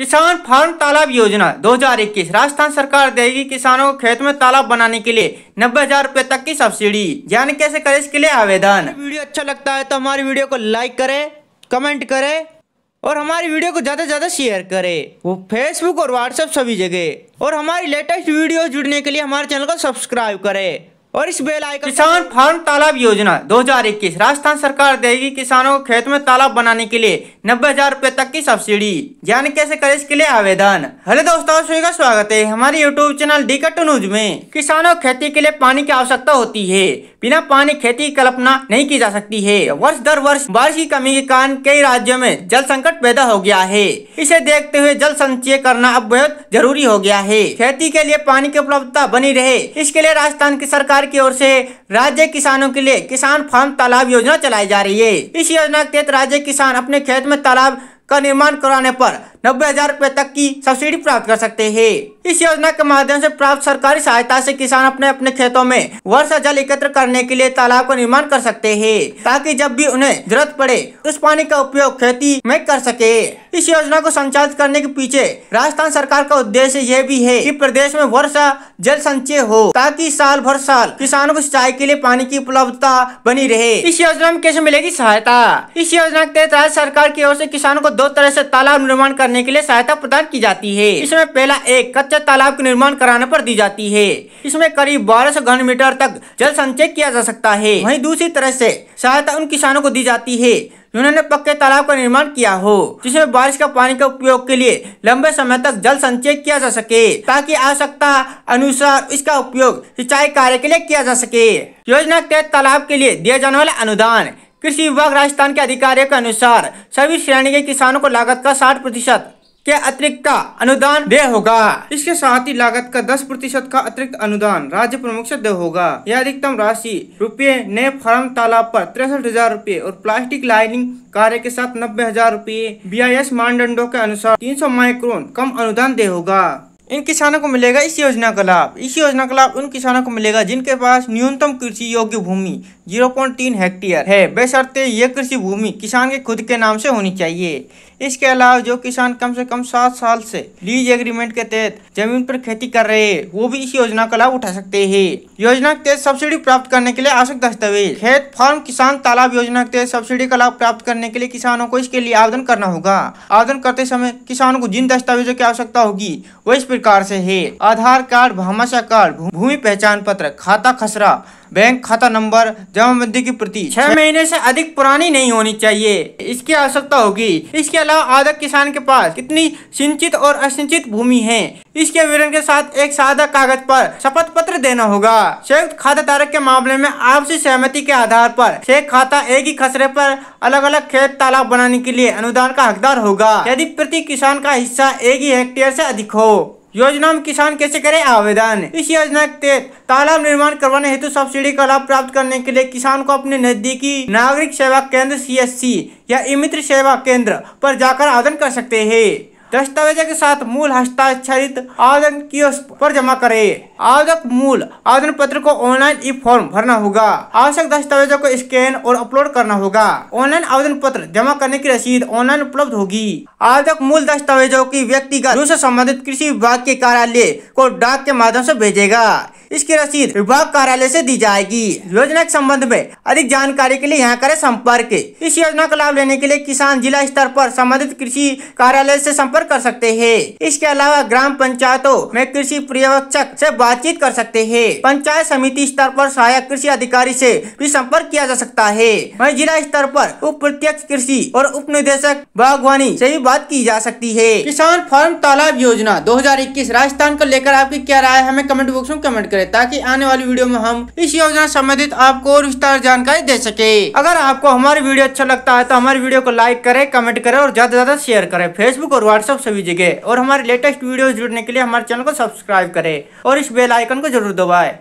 किसान फार्म तालाब योजना 2021 राजस्थान सरकार देगी किसानों को खेत में तालाब बनाने के लिए नब्बे हजार रूपए तक की सब्सिडी जान कैसे करें इसके लिए आवेदन वीडियो अच्छा लगता है तो हमारी वीडियो को लाइक करें कमेंट करें और हमारी वीडियो को ज़्यादा से ज़्यादा शेयर करें वो फेसबुक और व्हाट्सएप सभी जगह और हमारी लेटेस्ट वीडियो जुड़ने के लिए हमारे चैनल को सब्सक्राइब करें और इस बेल आयकर किसान फार्म तालाब योजना 2021 राजस्थान सरकार देगी किसानों को खेत में तालाब बनाने के लिए नब्बे हजार रूपए तक की सब्सिडी ज्ञान कैसे करे इसके लिए आवेदन हेलो दोस्तों का स्वागत है हमारे यूट्यूब चैनल डी न्यूज में किसानों को खेती के लिए पानी की आवश्यकता होती है बिना पानी खेती कल्पना नहीं की जा सकती है वर्ष दर वर्ष बारिश की कमी के कारण कई राज्यों में जल संकट पैदा हो गया है इसे देखते हुए जल संचय करना अब बेहद जरूरी हो गया है खेती के लिए पानी की उपलब्धता बनी रहे इसके लिए राजस्थान की सरकार की ओर ऐसी राज्य किसानों के लिए किसान फार्म तालाब योजना चलाई जा रही है इस योजना के तहत राज्य किसान अपने खेत में तालाब का निर्माण कराने पर नब्बे हजार रूपए तक की सब्सिडी प्राप्त कर सकते हैं इस योजना के माध्यम से प्राप्त सरकारी सहायता से किसान अपने अपने खेतों में वर्षा जल एकत्र करने के लिए तालाब का निर्माण कर सकते हैं ताकि जब भी उन्हें जरूरत पड़े उस पानी का उपयोग खेती में कर सके इस योजना को संचालित करने के पीछे राजस्थान सरकार का उद्देश्य यह भी है की प्रदेश में वर्षा जल संचय हो ताकि साल भर साल किसानों को सिंचाई के लिए पानी की उपलब्धता बनी रहे इस योजना में कैसे मिलेगी सहायता इस योजना के तहत राज्य सरकार की ओर ऐसी किसानों को दो तरह ऐसी तालाब निर्माण करने के लिए सहायता प्रदान की जाती है इसमें पहला एक कच्चे तालाब के निर्माण कराने पर दी जाती है इसमें करीब बारह सौ घन मीटर तक जल संचय किया जा सकता है वहीं दूसरी तरह से सहायता उन किसानों को दी जाती है जिन्होंने पक्के तालाब का निर्माण किया हो जिसमें बारिश का पानी के उपयोग के लिए लंबे समय तक जल संचय किया जा सके ताकि आवश्यकता अनुसार इसका उपयोग सिंचाई कार्य के लिए किया जा सके योजना के तालाब के लिए दिया जाने वाला अनुदान कृषि विभाग राजस्थान के अधिकारियों के अनुसार सभी श्रेणी के किसानों को लागत का साठ प्रतिशत के अतिरिक्त का अनुदान दे होगा इसके साथ ही लागत का 10 प्रतिशत का अतिरिक्त अनुदान राज्य प्रमुख से दे होगा यह अधिकतम राशि रुपये नए फार्म तालाब पर तिरसठ हजार रूपए और प्लास्टिक लाइनिंग कार्य के साथ नब्बे हजार रूपए बी मानदंडों के अनुसार सौ माइक्रोन कम अनुदान दे होगा इन किसानों को मिलेगा इस योजना का लाभ इस योजना का लाभ उन किसानों को मिलेगा जिनके पास न्यूनतम कृषि योग्य भूमि 0.3 हेक्टेयर है बेशर्ते ये कृषि भूमि किसान के खुद के नाम से होनी चाहिए इसके अलावा जो किसान कम से कम सात साल से लीज एग्रीमेंट के तहत जमीन पर खेती कर रहे हैं वो भी इस योजना का लाभ उठा सकते हैं योजना के तहत सब्सिडी प्राप्त करने के लिए आवश्यक दस्तावेज खेत फार्म किसान तालाब योजना के तहत सब्सिडी का लाभ प्राप्त करने के लिए किसानों को इसके लिए आवेदन करना होगा आवेदन करते समय किसानों को जिन दस्तावेजों की आवश्यकता होगी वो इस प्रकार से है आधार कार्ड भामाशा कार्ड भूमि पहचान पत्र खाता खसरा बैंक खाता नंबर जमाबंदी की प्रति छह महीने से अधिक पुरानी नहीं होनी चाहिए इसकी आवश्यकता होगी इसके अलावा आधा किसान के पास कितनी सिंचित और असिंचित भूमि है इसके विवरण के साथ एक सादा कागज पर शपथ पत्र देना होगा संयुक्त खाता धारक के मामले में आपसी सहमति के आधार पर शेख खाता एक ही खसरे पर अलग अलग खेत तालाब बनाने के लिए अनुदान का हकदार होगा यदि प्रति किसान का हिस्सा एक ही हेक्टेयर से अधिक हो योजना में किसान कैसे करे आवेदन इस योजना के तहत तालाब निर्माण करवाने हेतु सबसे सब्सिडी का लाभ प्राप्त करने के लिए किसान को अपने नजदीकी नागरिक सेवा केंद्र सीएससी या इमित्र सेवा केंद्र पर जाकर आवेदन कर सकते हैं दस्तावेजों के साथ मूल हस्ताक्षरित आवेदन की पर जमा करें। आवेदक मूल आवेदन पत्र को ऑनलाइन ई फॉर्म भरना होगा आवश्यक दस्तावेजों को स्कैन और अपलोड करना होगा ऑनलाइन आवेदन पत्र जमा करने की रसीद ऑनलाइन उपलब्ध होगी आवेदक मूल दस्तावेजों की व्यक्तिगत रूप से संबंधित कृषि विभाग के कार्यालय को डाक के माध्यम से भेजेगा इसकी रसीद विभाग कार्यालय से दी जाएगी योजना के संबंध में अधिक जानकारी के लिए यहाँ करें संपर्क इस योजना का लाभ लेने के लिए किसान जिला स्तर पर संबंधित कृषि कार्यालय से संपर्क कर सकते हैं इसके अलावा ग्राम पंचायतों में कृषि पर्यवेक्षक से बातचीत कर सकते हैं पंचायत समिति स्तर पर सहायक कृषि अधिकारी से भी संपर्क किया जा सकता है वही जिला स्तर पर उप प्रत्यक्ष कृषि और उप निदेशक बागवानी से भी बात की जा सकती है किसान फार्म तालाब योजना 2021 राजस्थान को लेकर आपकी क्या राय हमें कमेंट बॉक्स में कमेंट करें करें ताकि आने वाली वीडियो में हम इस योजना संबंधित आपको और विस्तार जानकारी दे सके अगर आपको हमारी वीडियो अच्छा लगता है तो हमारे वीडियो को लाइक करे कमेंट करे और ज्यादा ज्यादा शेयर करे फेसबुक और व्हाट्सएप सभी जगह और हमारे लेटेस्ट वीडियो जुड़ने के लिए हमारे चैनल को सब्सक्राइब करे और इस बेल आइकन को जरूर दबाए